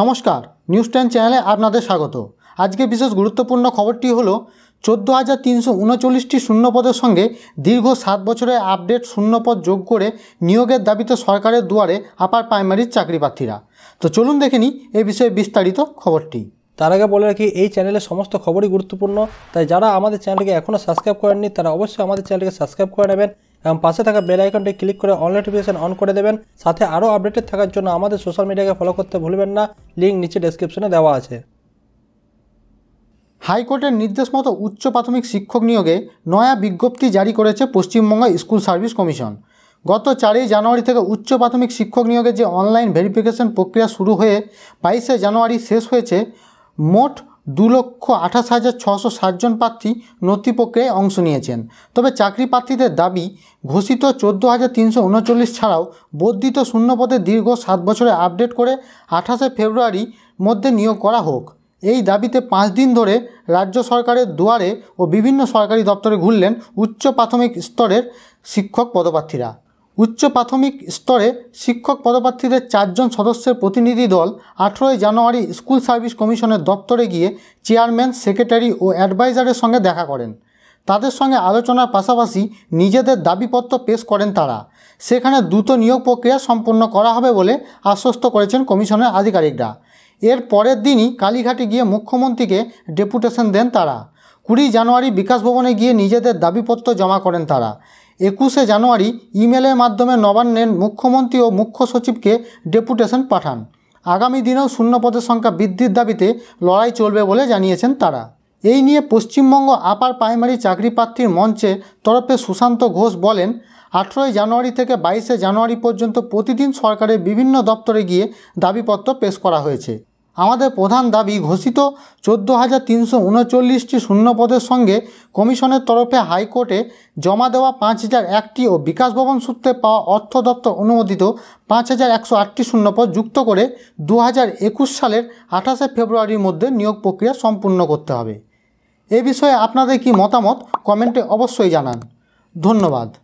নমস্কার news ten চ্যানেলে আপনাদের স্বাগত আজকে বিশেষ গুরুত্বপূর্ণ খবরটি হলো চোদ্দো হাজার তিনশো উনচল্লিশটি শূন্যপদের সঙ্গে দীর্ঘ সাত বছরে আপডেট শূন্যপদ যোগ করে নিয়োগের দাবিতে সরকারের দুয়ারে আপার প্রাইমারির চাকরি প্রার্থীরা তো চলুন দেখে নিই এ বিষয়ে বিস্তারিত খবরটি তার আগে বলে রাখি এই চ্যানেলের সমস্ত খবরই গুরুত্বপূর্ণ তাই যারা আমাদের চ্যানেলকে এখনও সাবস্ক্রাইব করেননি তারা অবশ্যই আমাদের চ্যানেলকে সাবস্ক্রাইব করে নেবেন এবং পাশে থাকা বেল আইকনটি ক্লিক করে অল নোটিফিকেশন অন করে দেবেন সাথে আরও আপডেটেড থাকার জন্য আমাদের সোশ্যাল মিডিয়াকে ফলো করতে ভুলবেন না লিঙ্ক নিচে ডেসক্রিপশনে দেওয়া আছে হাইকোর্টের নির্দেশ মতো উচ্চ প্রাথমিক শিক্ষক নিয়োগে নয়া বিজ্ঞপ্তি জারি করেছে পশ্চিমবঙ্গ স্কুল সার্ভিস কমিশন গত চারই জানুয়ারি থেকে উচ্চ প্রাথমিক শিক্ষক নিয়োগের যে অনলাইন ভেরিফিকেশন প্রক্রিয়া শুরু হয়ে বাইশে জানুয়ারি শেষ হয়েছে মোট দু লক্ষ আঠাশ হাজার ছশো সাতজন প্রার্থী নথি প্রক্রিয়ায় অংশ নিয়েছেন তবে চাকরি প্রার্থীদের দাবি ঘোষিত চোদ্দো হাজার তিনশো উনচল্লিশ ছাড়াও বর্ধিত শূন্যপদে দীর্ঘ সাত বছরে আপডেট করে আঠাশে ফেব্রুয়ারি মধ্যে নিয়োগ করা হোক এই দাবিতে পাঁচ দিন ধরে রাজ্য সরকারের দুয়ারে ও বিভিন্ন সরকারি দপ্তরে ঘুরলেন উচ্চ প্রাথমিক স্তরের শিক্ষক পদপ্রার্থীরা উচ্চ প্রাথমিক স্তরে শিক্ষক পদপ্রার্থীদের চারজন সদস্যের প্রতিনিধি দল আঠেরোই জানুয়ারি স্কুল সার্ভিস কমিশনের দপ্তরে গিয়ে চেয়ারম্যান সেক্রেটারি ও অ্যাডভাইজারের সঙ্গে দেখা করেন তাদের সঙ্গে আলোচনার পাশাপাশি নিজেদের দাবিপত্র পেশ করেন তারা সেখানে দ্রুত নিয়োগ প্রক্রিয়া সম্পন্ন করা হবে বলে আশ্বস্ত করেছেন কমিশনের আধিকারিকরা এর পরের দিনই কালীঘাটে গিয়ে মুখ্যমন্ত্রীকে ডেপুটেশন দেন তারা কুড়ি জানুয়ারি বিকাশ ভবনে গিয়ে নিজেদের দাবিপত্র জমা করেন তারা একুশে জানুয়ারি ইমেলের মাধ্যমে নবান্নের মুখ্যমন্ত্রী ও মুখ্য সচিবকে ডেপুটেশন পাঠান আগামী দিনেও শূন্যপদের সংখ্যা বৃদ্ধির দাবিতে লড়াই চলবে বলে জানিয়েছেন তারা এই নিয়ে পশ্চিমবঙ্গ আপার প্রাইমারি চাকরি প্রার্থীর মঞ্চে তরফে সুশান্ত ঘোষ বলেন আঠেরোই জানুয়ারি থেকে বাইশে জানুয়ারি পর্যন্ত প্রতিদিন সরকারের বিভিন্ন দপ্তরে গিয়ে দাবিপত্র পেশ করা হয়েছে আমাদের প্রধান দাবি ঘোষিত চোদ্দো হাজার তিনশো উনচল্লিশটি শূন্যপদের সঙ্গে কমিশনের তরফে হাইকোর্টে জমা দেওয়া পাঁচ হাজার একটি ও বিকাশ ভবন সূত্রে পাওয়া অর্থ দপ্তর অনুমোদিত পাঁচ হাজার একশো আটটি শূন্যপদ যুক্ত করে দু হাজার একুশ সালের আঠাশে ফেব্রুয়ারির মধ্যে নিয়োগ প্রক্রিয়া সম্পূর্ণ করতে হবে এ বিষয়ে আপনাদের কি মতামত কমেন্টে অবশ্যই জানান ধন্যবাদ